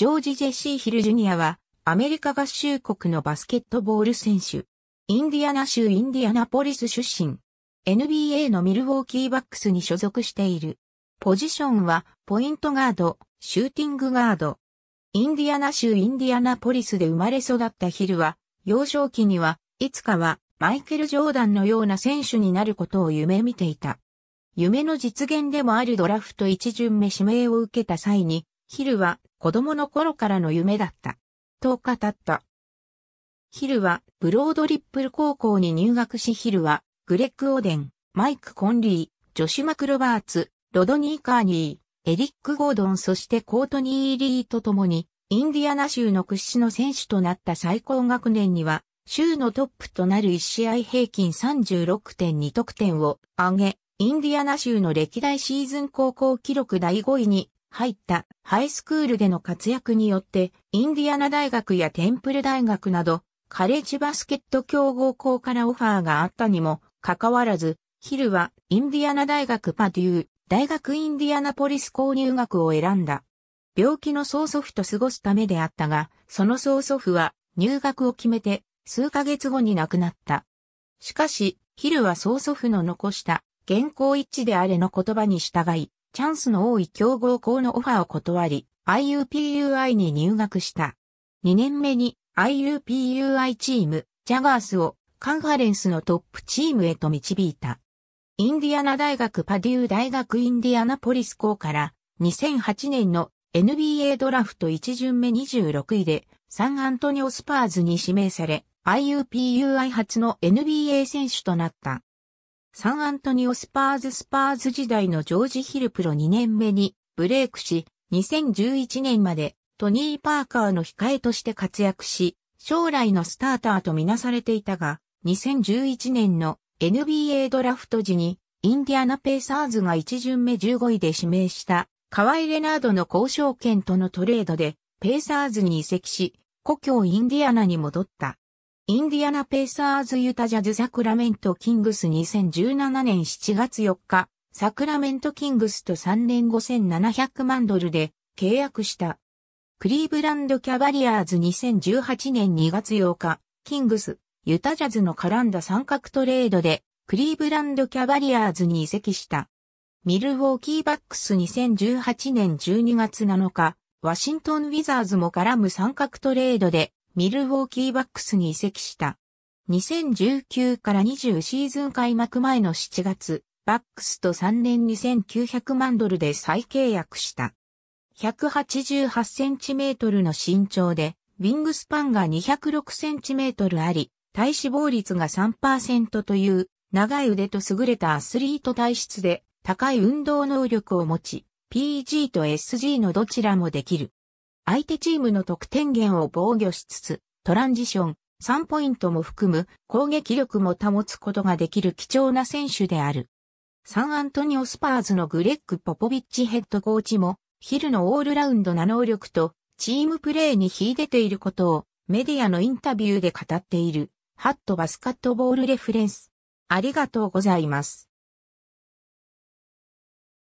ジョージ・ジェシー・ヒル・ジュニアは、アメリカ合衆国のバスケットボール選手。インディアナ州インディアナポリス出身。NBA のミルウォーキーバックスに所属している。ポジションは、ポイントガード、シューティングガード。インディアナ州インディアナポリスで生まれ育ったヒルは、幼少期には、いつかは、マイケル・ジョーダンのような選手になることを夢見ていた。夢の実現でもあるドラフト一巡目指名を受けた際に、ヒルは子供の頃からの夢だった。と語った。ヒルはブロードリップル高校に入学しヒルはグレッグ・オーデン、マイク・コンリー、ジョシュ・マクロバーツ、ロドニー・カーニー、エリック・ゴードンそしてコートニー・リーと共にインディアナ州の屈指の選手となった最高学年には州のトップとなる1試合平均36.2得点を上げ、インディアナ州の歴代シーズン高校記録第5位に入ったハイスクールでの活躍によって、インディアナ大学やテンプル大学など、カレッジバスケット強豪校からオファーがあったにもかかわらず、ヒルはインディアナ大学パデュー、大学インディアナポリス購入学を選んだ。病気の曽祖父と過ごすためであったが、その曽祖父は入学を決めて数ヶ月後に亡くなった。しかし、ヒルは曽祖父の残した原稿一致であれの言葉に従い、チャンスの多い強豪校のオファーを断り、IUPUI に入学した。2年目に IUPUI チーム、ジャガースをカンファレンスのトップチームへと導いた。インディアナ大学パデュー大学インディアナポリス校から2008年の NBA ドラフト1巡目26位でサンアントニオスパーズに指名され IUPUI 初の NBA 選手となった。サンアントニオスパーズスパーズ時代のジョージ・ヒルプロ2年目にブレイクし、2011年までトニー・パーカーの控えとして活躍し、将来のスターターとみなされていたが、2011年の NBA ドラフト時にインディアナ・ペーサーズが1巡目15位で指名したカワイ・レナードの交渉権とのトレードでペーサーズに移籍し、故郷インディアナに戻った。インディアナ・ペーサーズ・ユタ・ジャズ・サクラメント・キングス2017年7月4日、サクラメント・キングスと3年5700万ドルで契約した。クリーブランド・キャバリアーズ2018年2月8日、キングス、ユタ・ジャズの絡んだ三角トレードで、クリーブランド・キャバリアーズに移籍した。ミルウォーキー・バックス2018年12月7日、ワシントン・ウィザーズも絡む三角トレードで、ミルウォーキーバックスに移籍した。2019から20シーズン開幕前の7月、バックスと3年2900万ドルで再契約した。188センチメートルの身長で、ウィングスパンが206センチメートルあり、体脂肪率が3%という、長い腕と優れたアスリート体質で、高い運動能力を持ち、PG と SG のどちらもできる。相手チームの得点源を防御しつつ、トランジション、3ポイントも含む攻撃力も保つことができる貴重な選手である。サンアントニオスパーズのグレッグ・ポポビッチヘッドコーチも、ヒルのオールラウンドな能力とチームプレーに秀でていることをメディアのインタビューで語っている。ハットバスカットボールレフレンス。ありがとうございます。